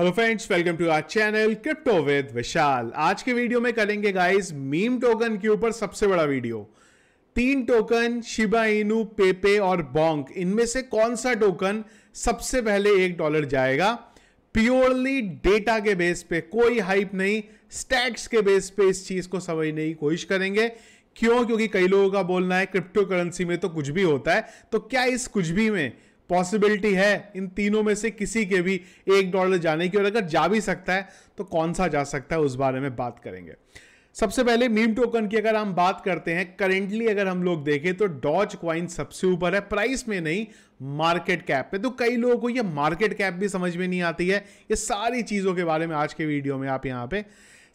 hello friends welcome to our channel crypto with Vishal आज के video में करेंगे गाइस मीम टोकन के ऊपर सबसे बड़ा वीडियो तीन टोकन शिबा इनु पेपे और बॉन्क इनमें से कौन सा टोकन सबसे पहले एक डॉलर जाएगा प्योरली डेटा के बेस पे कोई हाइप नहीं स्टैट्स के बेस पे इस चीज को समझने की कोशिश करेंगे क्यों क्योंकि कई लोगों का बोलना है क्रिप्टो करेंसी में तो कुछ भी होता है तो क्या इस कुछ भी में पॉसिबिलिटी है इन तीनों में से किसी के भी एक डॉलर जाने की और अगर जा भी सकता है तो कौन सा जा सकता है उस बारे में बात करेंगे सबसे पहले मीम टोकन की अगर हम बात करते हैं करेंटली अगर हम लोग देखें तो डॉच क्वाइन सबसे ऊपर है प्राइस में नहीं मार्केट कैप पे तो कई लोगों को ये मार्केट कैप भी समझ में नहीं आती है ये सारी चीज़ों के बारे में आज के वीडियो में आप यहाँ पे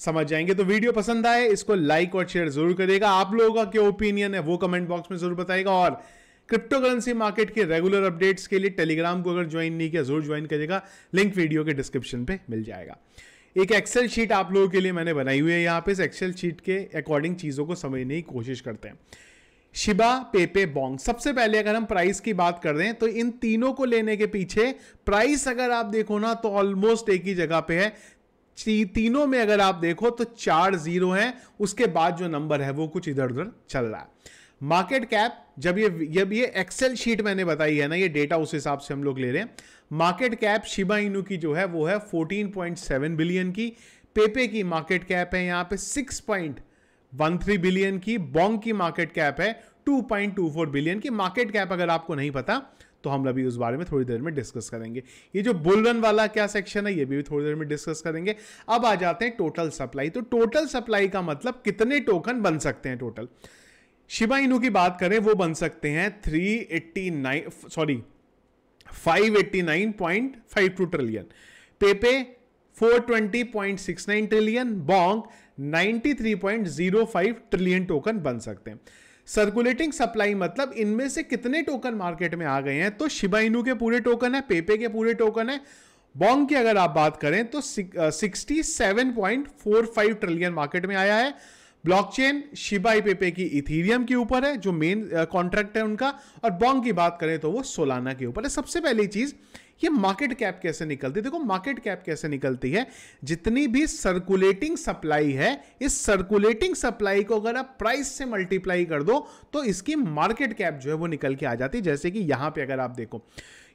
समझ जाएंगे तो वीडियो पसंद आए इसको लाइक और शेयर जरूर करिएगा आप लोगों का क्या ओपिनियन है वो कमेंट बॉक्स में जरूर बताएगा और क्रिप्टो करेंसी मार्केट के रेगुलर अपडेट्स के लिए टेलीग्राम को अगर ज्वाइन नहीं किया जरूर ज्वाइन करिएगा लिंक वीडियो के डिस्क्रिप्शन पे मिल जाएगा एक एक्सेल शीट आप लोगों के लिए मैंने बनाई हुई है यहाँ पे इस एक्सेल शीट के अकॉर्डिंग चीज़ों को समझने की कोशिश करते हैं शिबा पेपे बॉन्ग सबसे पहले अगर हम प्राइस की बात कर रहे हैं तो इन तीनों को लेने के पीछे प्राइस अगर आप देखो ना तो ऑलमोस्ट एक ही जगह पे है तीनों में अगर आप देखो तो चार जीरो हैं उसके बाद जो नंबर है वो कुछ इधर उधर चल रहा है मार्केट कैप जब ये जब ये एक्सेल शीट मैंने बताई है ना ये डेटा उस हिसाब से हम लोग ले रहे हैं मार्केट कैप शिबा इनू की जो है वो है 14.7 बिलियन की पेपे की मार्केट कैप है यहाँ पे 6.13 बिलियन की बॉन्ग की मार्केट कैप है 2.24 बिलियन की मार्केट कैप अगर आपको नहीं पता तो हम अभी उस बारे में थोड़ी देर में डिस्कस करेंगे ये जो बुलरन वाला क्या सेक्शन है ये भी थोड़ी देर में डिस्कस करेंगे अब आ जाते हैं टोटल सप्लाई तो टोटल सप्लाई का मतलब कितने टोकन बन सकते हैं टोटल शिबा इनू की बात करें वो बन सकते हैं 389 sorry 589.52 trillion Pepe 420.69 trillion Bonk 93.05 trillion token बन सकते हैं सर्कुलेटिंग सप्लाई मतलब इनमें से कितने टोकन मार्केट में आ गए हैं तो शिबा इनू के पूरे टोकन है पेपे के पूरे टोकन है बॉन्ग की अगर आप बात करें तो 67.45 ट्रिलियन मार्केट में आया है ब्लॉकचेन शिबाई पेपे की इथीरियम के ऊपर है जो मेन कॉन्ट्रैक्ट है उनका और बॉन्ग की बात करें तो वो सोलाना के ऊपर है सबसे पहली चीज ये मार्केट कैप कैसे निकलती है देखो मार्केट कैप कैसे निकलती है जितनी भी सर्कुलेटिंग सप्लाई है इस सर्कुलेटिंग सप्लाई को अगर आप प्राइस से मल्टीप्लाई कर दो तो इसकी मार्केट कैप जो है वो निकल के आ जाती है जैसे कि यहां पे अगर आप देखो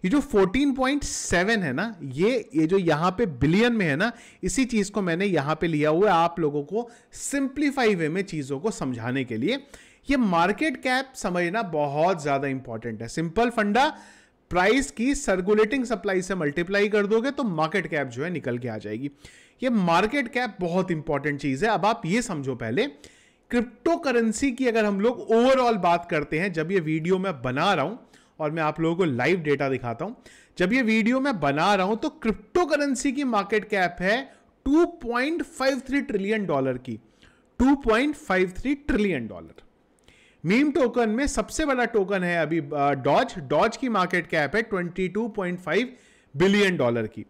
ये जो 14.7 है ना ये ये जो यहां पे बिलियन में है ना इसी चीज़ को मैंने यहां पे लिया हुआ है आप लोगों को सिंप्लीफाई वे में चीज़ों को समझाने के लिए ये मार्केट कैप समझना बहुत ज़्यादा इंपॉर्टेंट है सिंपल फंडा प्राइस की सर्कुलेटिंग सप्लाई से मल्टीप्लाई कर दोगे तो मार्केट कैप जो है निकल के आ जाएगी ये मार्केट कैप बहुत इंपॉर्टेंट चीज़ है अब आप ये समझो पहले क्रिप्टो करेंसी की अगर हम लोग ओवरऑल बात करते हैं जब ये वीडियो मैं बना रहा हूं और मैं आप लोगों को लाइव डेटा दिखाता हूं जब ये वीडियो मैं बना रहा हूं तो क्रिप्टो करेंसी की मार्केट कैप है 2.53 ट्रिलियन डॉलर की 2.53 ट्रिलियन डॉलर मीम टोकन में सबसे बड़ा टोकन है अभी डॉज डॉज की मार्केट कैप है 22.5 बिलियन डॉलर की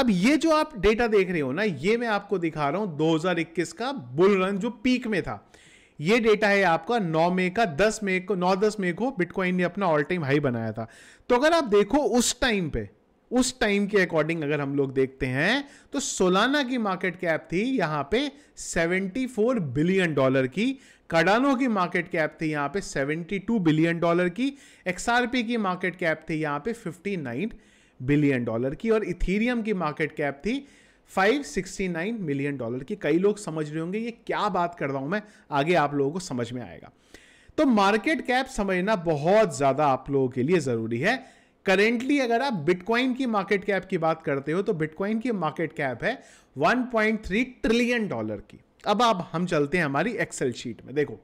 अब ये जो आप डेटा देख रहे हो ना ये मैं आपको दिखा रहा हूं 2021 का बुल रन जो पीक में था ये डेटा है आपका 9 मई का 10 मई को 9 10 मई को बिटकॉइन ने अपना ऑल टाइम हाई बनाया था तो अगर आप देखो उस टाइम पे उस टाइम के अकॉर्डिंग अगर हम लोग देखते हैं तो सोलाना की मार्केट कैप थी यहां पे 74 बिलियन डॉलर की कडानो की मार्केट कैप थी यहां पे 72 बिलियन डॉलर की एक्सआरपी की मार्केट कैप थी यहां पे 59 बिलियन डॉलर की और इथीरियम की मार्केट कैप थी 569 मिलियन डॉलर की कई लोग समझ रहे होंगे ये क्या बात कर रहा हूं मैं आगे आप लोगों को समझ में आएगा तो मार्केट कैप समझना बहुत ज़्यादा आप लोगों के लिए ज़रूरी है करेंटली अगर आप बिटकॉइन की मार्केट कैप की बात करते हो तो बिटकॉइन की मार्केट कैप है 1.3 ट्रिलियन डॉलर की अब आप हम चलते हैं हमारी एक्सेल शीट में देखो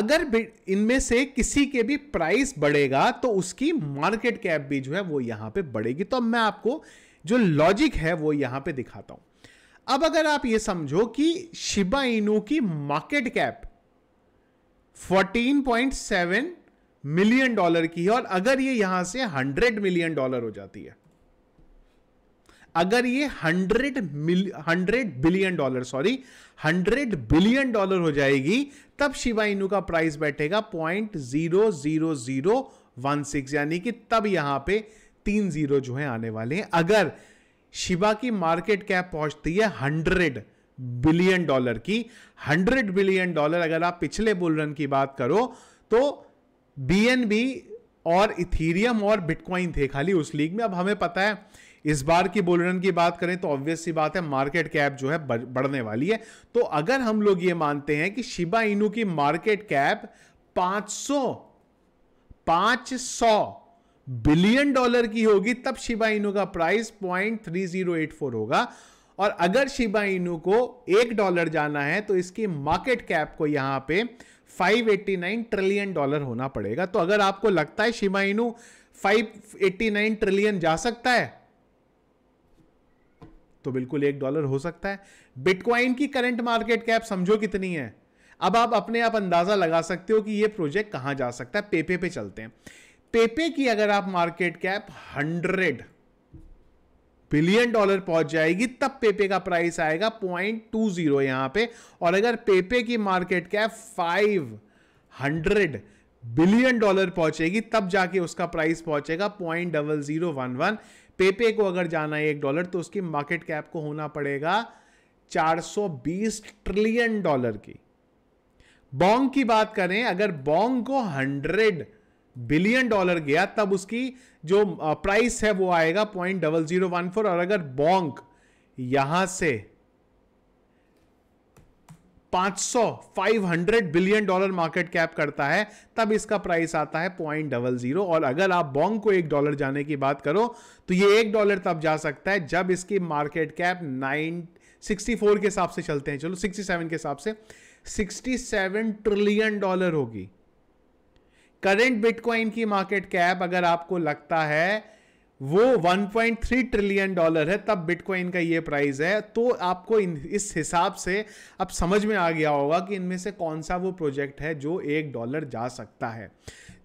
अगर इनमें से किसी के भी प्राइस बढ़ेगा तो उसकी मार्केट कैप भी जो है वो यहां पे बढ़ेगी तो मैं आपको जो लॉजिक है वो यहां पे दिखाता हूं अब अगर आप ये समझो कि शिबा इनू की मार्केट कैप 14.7 मिलियन डॉलर की है और अगर ये यहां से 100 मिलियन डॉलर हो जाती है अगर ये 100 मिल 100 billion dollar sorry 100 billion dollar हो जाएगी तब शिवा इनू का प्राइस बैठेगा point zero zero zero one six यानी कि तब यहां पे तीन जीरो जो है आने वाले हैं अगर शिवा की मार्केट कैप पहुंचती है हंड्रेड बिलियन डॉलर की हंड्रेड बिलियन डॉलर अगर आप पिछले बुल रन की बात करो तो बीएनबी और इथीरियम और बिटकॉइन थे खाली उस लीग में अब हमें पता है इस बार की बुल रन की बात करें तो ऑब्वियस सी बात है मार्केट कैप जो है बढ़ने वाली है तो अगर हम लोग ये मानते हैं कि शिबा इनू की मार्केट कैप 500 500 बिलियन डॉलर की होगी तब शिबा इनू का price point three zero eight four होगा और अगर शिबा इनू को एक डॉलर जाना है तो इसकी मार्केट कैप को यहां पे 589 ट्रिलियन डॉलर होना पड़ेगा तो अगर आपको लगता है शिबा इनू 589 ट्रिलियन जा सकता है तो बिल्कुल एक डॉलर हो सकता है बिटकॉइन की करंट मार्केट कैप समझो कितनी है अब आप अपने आप अंदाजा लगा सकते हो कि यह प्रोजेक्ट कहां जा सकता है पेपे पे चलते हैं पेपे की अगर आप market cap hundred billion dollar पहुंच जाएगी तब पेपे का प्राइस आएगा पॉइंट टू जीरो यहां पे और अगर पेपे की market cap five hundred billion dollar पहुंचेगी तब जाके उसका प्राइस पहुंचेगा point double zero one one Pepe को अगर जाना है एक डॉलर तो उसकी मार्केट कैप को होना पड़ेगा चार सौ बीस ट्रिलियन डॉलर की बॉन्ग की बात करें अगर बॉन्ग को 100 बिलियन डॉलर गया तब उसकी जो प्राइस है वो आएगा point double zero one four और अगर बॉन्क यहां से 500 500 बिलियन डॉलर मार्केट कैप करता है तब इसका प्राइस आता है पॉइंट डबल जीरो और अगर आप बॉन्ग को एक डॉलर जाने की बात करो तो ये एक डॉलर तब जा सकता है जब इसकी market cap nine sixty four के हिसाब से चलते हैं चलो सिक्सटी सेवन के हिसाब से सिक्सटी सेवन ट्रिलियन डॉलर होगी करेंट बिटकॉइन की मार्केट कैप अगर आपको लगता है वो 1.3 ट्रिलियन डॉलर है तब बिटकॉइन का ये प्राइस है तो आपको इस हिसाब से अब समझ में आ गया होगा कि इनमें से कौन सा वो प्रोजेक्ट है जो एक डॉलर जा सकता है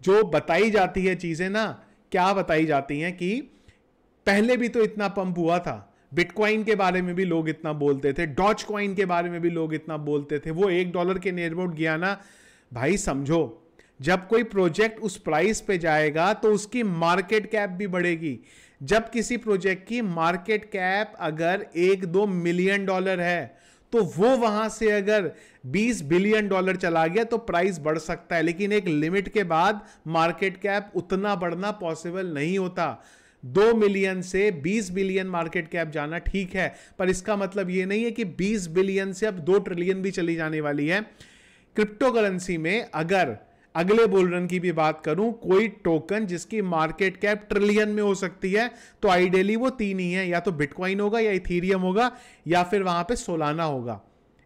जो बताई जाती है चीज़ें ना क्या बताई जाती हैं कि पहले भी तो इतना पंप हुआ था बिटकॉइन के बारे में भी लोग इतना बोलते थे डॉच कॉइन के बारे में भी लोग इतना बोलते थे वो एक डॉलर के नेरबोट गया ना भाई समझो जब कोई प्रोजेक्ट उस प्राइस पे जाएगा तो उसकी मार्केट कैप भी बढ़ेगी जब किसी प्रोजेक्ट की मार्केट कैप अगर एक दो मिलियन डॉलर है तो वो वहां से अगर 20 बिलियन डॉलर चला गया तो प्राइस बढ़ सकता है लेकिन एक लिमिट के बाद मार्केट कैप उतना बढ़ना पॉसिबल नहीं होता दो मिलियन से 20 बिलियन मार्केट कैप जाना ठीक है पर इसका मतलब ये नहीं है कि 20 बिलियन से अब दो ट्रिलियन भी चली जाने वाली है क्रिप्टो करेंसी में अगर अगले बोल रन की भी बात करूं कोई टोकन जिसकी मार्केट कैप ट्रिलियन में हो सकती है तो आइडियली वो तीन ही है या तो बिटकॉइन होगा या इथीरियम होगा या फिर वहां पे सोलाना होगा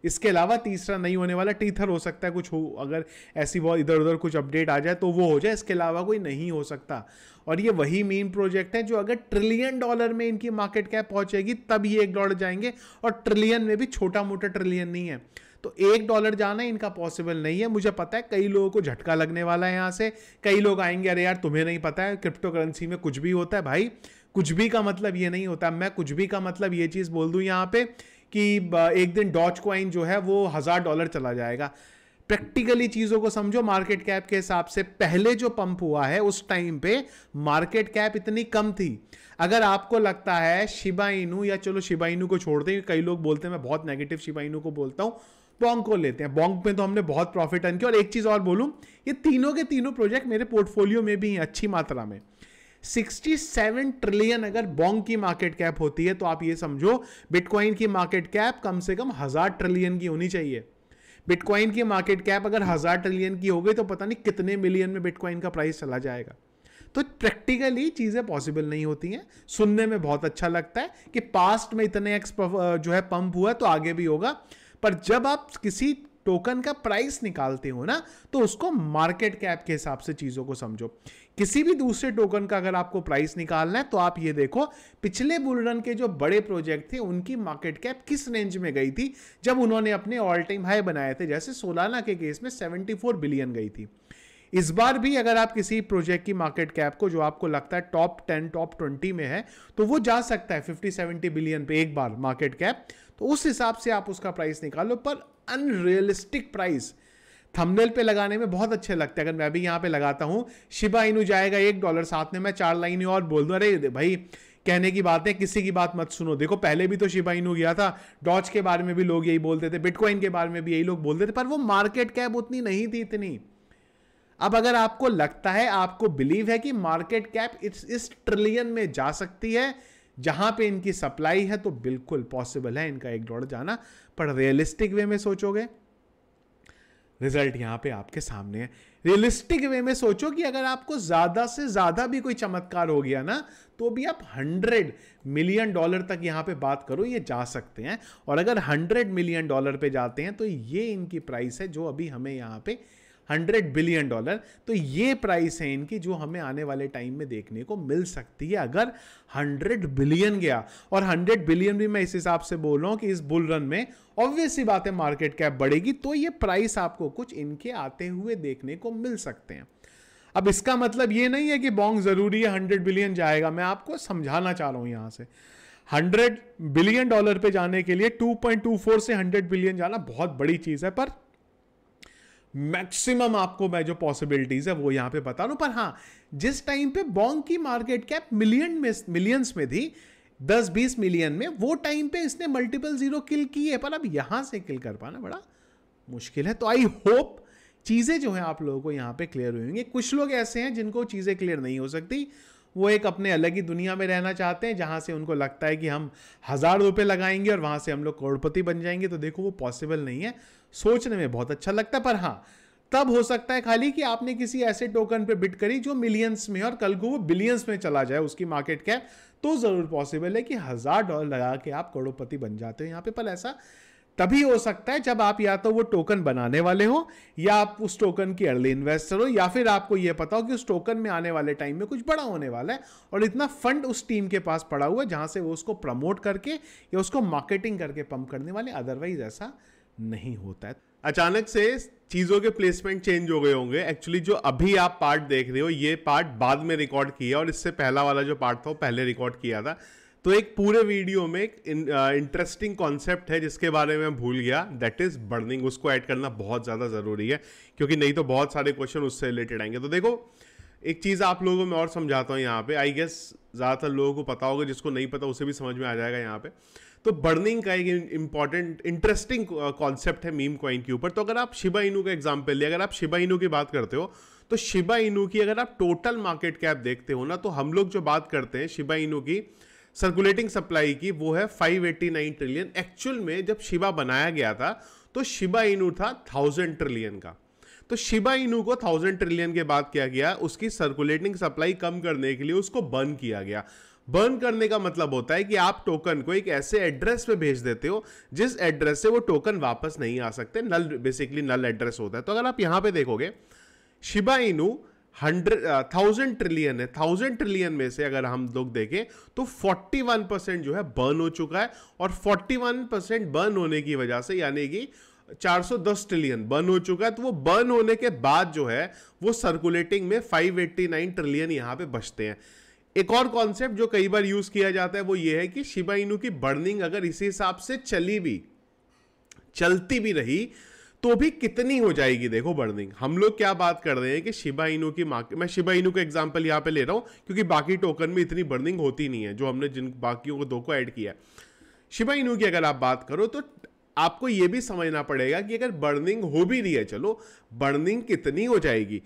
इसके अलावा तीसरा नहीं होने वाला टीथर हो सकता है कुछ हो अगर ऐसी बहुत इधर उधर कुछ अपडेट आ जाए तो वो हो जाए इसके अलावा कोई नहीं हो सकता और ये वही मेन प्रोजेक्ट है जो अगर ट्रिलियन डॉलर में इनकी मार्केट कैप पहुंचेगी तब ये एक डॉलर जाएंगे और ट्रिलियन में भी छोटा मोटा ट्रिलियन नहीं है तो एक डॉलर जाना इनका पॉसिबल नहीं है मुझे पता है कई लोगों को झटका लगने वाला है यहाँ से कई लोग आएंगे अरे यार तुम्हें नहीं पता है क्रिप्टो करेंसी में कुछ भी होता है भाई कुछ भी का मतलब ये नहीं होता मैं कुछ भी का मतलब ये चीज़ बोल दूँ यहाँ पे कि एक दिन डॉच क्वाइन जो है वो हज़ार डॉलर चला जाएगा प्रैक्टिकली चीज़ों को समझो मार्केट कैप के हिसाब से पहले जो पंप हुआ है उस टाइम पे मार्केट कैप इतनी कम थी अगर आपको लगता है शिबा इनू या चलो शिबा इनू को छोड़ दें कई लोग बोलते हैं मैं बहुत नेगेटिव शिबा इनू को बोलता हूँ बॉन्ग को लेते हैं बॉन्ग में तो हमने बहुत प्रॉफिट अर्न किया और एक चीज़ और बोलूँ ये तीनों के तीनों प्रोजेक्ट मेरे पोर्टफोलियो में भी हैं अच्छी मात्रा में 67 ट्रिलियन अगर बॉन्ग की मार्केट कैप होती है तो आप ये समझो बिटकॉइन की मार्केट कैप कम से कम हज़ार ट्रिलियन की होनी चाहिए बिटकॉइन की मार्केट कैप अगर हज़ार ट्रिलियन की हो गई तो पता नहीं कितने मिलियन में बिटकॉइन का प्राइस चला जाएगा तो प्रैक्टिकली चीज़ें पॉसिबल नहीं होती हैं सुनने में बहुत अच्छा लगता है कि पास्ट में इतने एक्स जो है पंप हुआ तो आगे भी होगा पर जब आप किसी टोकन का प्राइस निकालते हो ना तो उसको मार्केट कैप के हिसाब से चीज़ों को समझो किसी भी दूसरे टोकन का अगर आपको प्राइस निकालना है तो आप ये देखो पिछले बुलरन के जो बड़े प्रोजेक्ट थे उनकी मार्केट कैप किस रेंज में गई थी जब उन्होंने अपने ऑल टाइम हाई बनाए थे जैसे सोलाना के केस में 74 बिलियन गई थी इस बार भी अगर आप किसी प्रोजेक्ट की मार्केट कैप को जो आपको लगता है टॉप टेन टॉप ट्वेंटी में है तो वो जा सकता है फिफ्टी सेवेंटी बिलियन पे एक बार मार्केट कैप तो उस हिसाब से आप उसका प्राइस निकालो पर अनरियलिस्टिक प्राइस थंबनेल पे लगाने में बहुत अच्छे लगते हैं अगर मैं भी यहाँ पे लगाता हूँ शिबा इनू जाएगा एक डॉलर साथ में मैं चार लाइन और बोल दूँ अरे भाई कहने की बात है किसी की बात मत सुनो देखो पहले भी तो शिबा इनू गया था डॉच के बारे में भी लोग यही बोलते थे बिटकॉइन के बारे में भी यही लोग बोलते थे पर वो मार्केट कैप उतनी नहीं थी इतनी अब अगर आपको लगता है आपको बिलीव है कि मार्केट कैप इस ट्रिलियन में जा सकती है जहां पे इनकी सप्लाई है तो बिल्कुल पॉसिबल है इनका एक डॉलर जाना पर रियलिस्टिक वे में सोचोगे रिजल्ट यहां पे आपके सामने है रियलिस्टिक वे में सोचो कि अगर आपको ज़्यादा से ज़्यादा भी कोई चमत्कार हो गया ना तो भी आप 100 मिलियन डॉलर तक यहां पे बात करो ये जा सकते हैं और अगर 100 मिलियन डॉलर पे जाते हैं तो ये इनकी प्राइस है जो अभी हमें यहां पे हंड्रेड बिलियन डॉलर तो ये प्राइस है इनकी जो हमें आने वाले टाइम में देखने को मिल सकती है अगर हंड्रेड बिलियन गया और हंड्रेड बिलियन भी मैं इस हिसाब से बोल रहा हूँ कि इस बुल रन में ऑब्वियसली बात है मार्केट कैप बढ़ेगी तो ये प्राइस आपको कुछ इनके आते हुए देखने को मिल सकते हैं अब इसका मतलब ये नहीं है कि बॉन्ग जरूरी है हंड्रेड बिलियन जाएगा मैं आपको समझाना चाह रहा हूं यहां से हंड्रेड बिलियन डॉलर पे जाने के लिए 2.24 से हंड्रेड बिलियन जाना बहुत बड़ी चीज है पर मैक्सिमम आपको मैं जो पॉसिबिलिटीज है वो यहां पे बता लू पर हां जिस टाइम पे बॉन्ग की मार्केट कैप मिलियन में मिलियंस में थी दस बीस मिलियन में वो टाइम पे इसने मल्टीपल जीरो किल की है पर अब यहां से किल कर पाना बड़ा मुश्किल है तो आई होप चीजें जो है आप लोगों को यहां पे क्लियर हुई होंगी कुछ लोग ऐसे हैं जिनको चीजें क्लियर नहीं हो सकती वो एक अपने अलग ही दुनिया में रहना चाहते हैं जहाँ से उनको लगता है कि हम हज़ार रुपये लगाएंगे और वहाँ से हम लोग करोड़पति बन जाएंगे तो देखो वो पॉसिबल नहीं है सोचने में बहुत अच्छा लगता है पर हाँ तब हो सकता है खाली कि आपने किसी ऐसे टोकन पे बिट करी जो मिलियंस में और कल को वो बिलियंस में चला जाए उसकी मार्केट कैप तो ज़रूर पॉसिबल है कि हज़ार डॉलर लगा के आप करोड़पति बन जाते हो यहाँ पे पर ऐसा तभी हो सकता है जब आप या तो वो टोकन बनाने वाले हो या आप उस टोकन की अर्ली इन्वेस्टर हो या फिर आपको ये पता हो कि उस टोकन में आने वाले टाइम में कुछ बड़ा होने वाला है और इतना फंड उस टीम के पास पड़ा हुआ है जहां से वो उसको प्रमोट करके या उसको मार्केटिंग करके पंप करने वाले अदरवाइज ऐसा नहीं होता है अचानक से चीज़ों के प्लेसमेंट चेंज हो गए होंगे एक्चुअली जो अभी आप पार्ट देख रहे हो ये पार्ट बाद में रिकॉर्ड किया और इससे पहला वाला जो पार्ट था वो पहले रिकॉर्ड किया था तो एक पूरे वीडियो में एक इंटरेस्टिंग कॉन्सेप्ट है जिसके बारे में भूल गया दैट इज बर्निंग उसको ऐड करना बहुत ज़्यादा ज़रूरी है क्योंकि नहीं तो बहुत सारे क्वेश्चन उससे रिलेटेड आएंगे तो देखो एक चीज़ आप लोगों को मैं और समझाता हूँ यहाँ पे आई गेस ज़्यादातर लोगों को पता होगा जिसको नहीं पता उसे भी समझ में आ जाएगा यहाँ पे तो बर्निंग का एक इंपॉर्टेंट इंटरेस्टिंग कॉन्सेप्ट है मीम कॉइन के ऊपर तो अगर आप शिबा इनू का एग्जाम्पल लिया अगर आप शिबा इनू की बात करते हो तो शिबा इनू की अगर आप टोटल मार्केट कैप देखते हो ना तो हम लोग जो बात करते हैं शिबा इनू की सर्कुलेटिंग सप्लाई की वो है 589 ट्रिलियन एक्चुअल में जब शिबा बनाया गया था तो शिबा इनू था थाउजेंड ट्रिलियन का तो शिबा इनू को थाउजेंड ट्रिलियन के बाद किया गया उसकी सर्कुलेटिंग सप्लाई कम करने के लिए उसको बर्न किया गया बर्न करने का मतलब होता है कि आप टोकन को एक ऐसे एड्रेस पे भेज देते हो जिस एड्रेस से वो टोकन वापस नहीं आ सकते नल बेसिकली नल एड्रेस होता है तो अगर आप यहां पे देखोगे Shiba Inu hundred thousand trillion है थाउजेंड ट्रिलियन में से अगर हम लोग देखें तो फोर्टी वन परसेंट जो है बर्न हो चुका है और फोर्टी वन परसेंट बर्न होने की वजह से यानी कि चार सौ दस ट्रिलियन बर्न हो चुका है तो वो बर्न होने के बाद जो है वो सर्कुलेटिंग में फाइव एट्टी नाइन ट्रिलियन यहाँ पे बचते हैं एक और कॉन्सेप्ट जो कई बार यूज किया जाता है वो ये है कि शिबा की बर्निंग अगर इसी हिसाब से चली भी चलती भी रही तो भी कितनी हो जाएगी देखो बर्निंग हम लोग क्या बात कर रहे हैं कि शिबा इनू की मार्केट मैं शिबा इनू का एग्जाम्पल यहाँ पे ले रहा हूँ क्योंकि बाकी टोकन में इतनी बर्निंग होती नहीं है जो हमने जिन बाकी को दो को ऐड किया है शिबा इनू की अगर आप बात करो तो आपको ये भी समझना पड़ेगा कि अगर बर्निंग हो भी रही है चलो बर्निंग कितनी हो जाएगी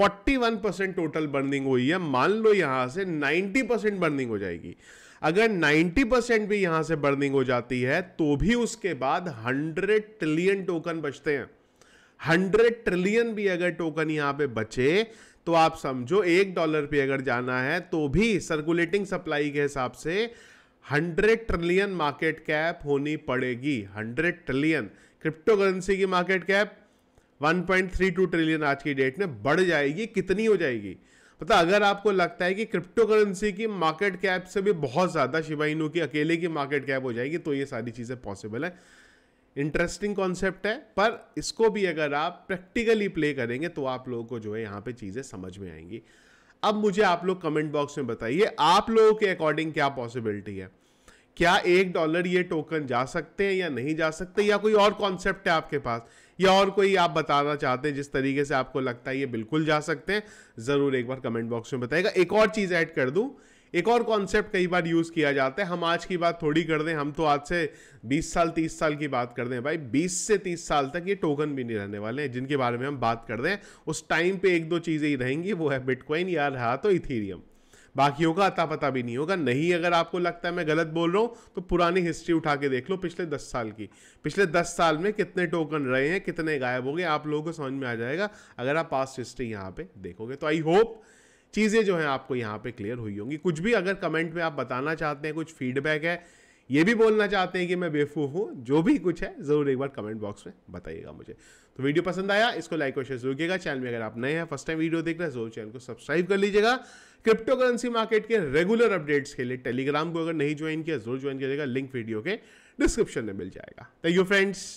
41 परसेंट टोटल बर्निंग हुई है मान लो यहां से 90 परसेंट बर्निंग हो जाएगी अगर 90 परसेंट भी यहां से बर्निंग हो जाती है तो भी उसके बाद 100 ट्रिलियन टोकन बचते हैं 100 ट्रिलियन भी अगर टोकन यहां पे बचे तो आप समझो एक डॉलर पे अगर जाना है तो भी सर्कुलेटिंग सप्लाई के हिसाब से 100 ट्रिलियन मार्केट कैप होनी पड़ेगी 100 ट्रिलियन क्रिप्टो करेंसी की मार्केट कैप 1.32 ट्रिलियन आज की डेट में बढ़ जाएगी कितनी हो जाएगी पता अगर आपको लगता है कि क्रिप्टो करेंसी की मार्केट कैप से भी बहुत ज़्यादा शिवाइनो की अकेले की मार्केट कैप हो जाएगी तो ये सारी चीज़ें पॉसिबल है इंटरेस्टिंग कॉन्सेप्ट है पर इसको भी अगर आप प्रैक्टिकली प्ले करेंगे तो आप लोगों को जो है यहाँ पे चीज़ें समझ में आएंगी अब मुझे आप लोग कमेंट बॉक्स में बताइए आप लोगों के अकॉर्डिंग क्या पॉसिबिलिटी है क्या एक डॉलर ये टोकन जा सकते हैं या नहीं जा सकते या कोई और कॉन्सेप्ट है आपके पास या और कोई आप बताना चाहते हैं जिस तरीके से आपको लगता है ये बिल्कुल जा सकते हैं ज़रूर एक बार कमेंट बॉक्स में बताएगा एक और चीज़ ऐड कर दू एक और कॉन्सेप्ट कई बार यूज़ किया जाता है हम आज की बात थोड़ी कर दें हम तो आज से 20 साल 30 साल की बात कर दें भाई 20 से 30 साल तक ये टोकन भी नहीं रहने वाले हैं जिनके बारे में हम बात कर दें उस टाइम पे एक दो चीज़ें ही रहेंगी वो है बिटकॉइन या रहा तो इथीरियम बाकी होगा अता पता भी नहीं होगा नहीं अगर आपको लगता है मैं गलत बोल रहा हूँ तो पुरानी हिस्ट्री उठा के देख लो पिछले दस साल की पिछले दस साल में कितने टोकन रहे हैं कितने गायब हो गए आप लोगों को समझ में आ जाएगा अगर आप पास्ट हिस्ट्री यहाँ पर देखोगे तो आई होप चीज़ें जो हैं आपको यहाँ पर क्लियर हुई होंगी कुछ भी अगर कमेंट में आप बताना चाहते हैं कुछ फीडबैक है ये भी बोलना चाहते हैं कि मैं बेवकूफ़ हूँ जो भी कुछ है ज़रूर एक बार कमेंट बॉक्स में बताइएगा मुझे तो वीडियो पसंद आया इसको लाइक और शेयर जरूर कीजिएगा चैनल में अगर आप नए हैं फर्स्ट टाइम वीडियो देख रहे हैं तो जरूर चैनल को सब्सक्राइब कर लीजिएगा क्रिप्टो करेंसी मार्केट के रेगुलर अपडेट्स के लिए टेलीग्राम को अगर नहीं ज्वाइन किया जरूर ज्वाइन कीजिएगा लिंक वीडियो के डिस्क्रिप्शन में मिल जाएगा थैंक यू फ्रेंड्स